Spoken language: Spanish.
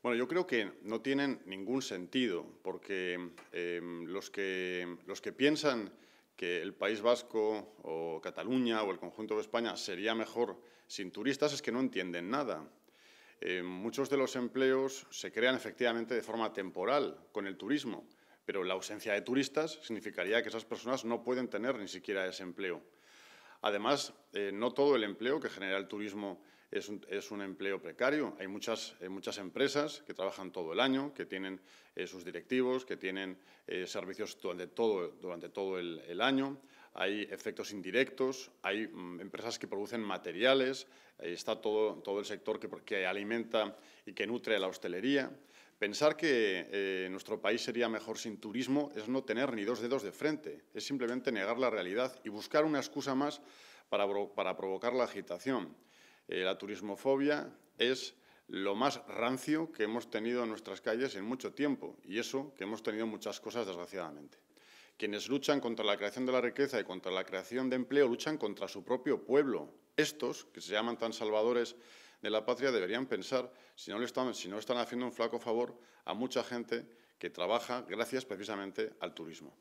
Bueno, yo creo que no tienen ningún sentido, porque em, los, que, los que piensan que el País Vasco o Cataluña o el conjunto de España sería mejor sin turistas es que no entienden nada. Em, muchos de los empleos se crean efectivamente de forma temporal con el turismo, pero la ausencia de turistas significaría que esas personas no pueden tener ni siquiera ese empleo. Además, eh, no todo el empleo que genera el turismo es un, empleo precario. Hay eh, muchas, empresas que trabajan todo el año, que tienen eh, sus directivos, que tienen servicios durante todo, durante todo el año hay efectos indirectos, hay mm, empresas que producen materiales, está todo, todo el sector que, alimenta y que nutre la hostelería. Pensar que eh, nuestro país sería mejor sin turismo es no tener ni dos dedos de frente, es simplemente negar la realidad y buscar una excusa más para, provocar la agitación. Eh, la turismofobia es lo más rancio que hemos tenido en nuestras calles en mucho tiempo y eso que hemos tenido muchas cosas desgraciadamente. Quienes luchan contra la creación de la riqueza y contra la creación de empleo luchan contra su propio pueblo. Estos, que se llaman tan salvadores de la patria, deberían pensar si no, están, si no están haciendo un flaco favor a mucha gente que trabaja gracias precisamente al turismo.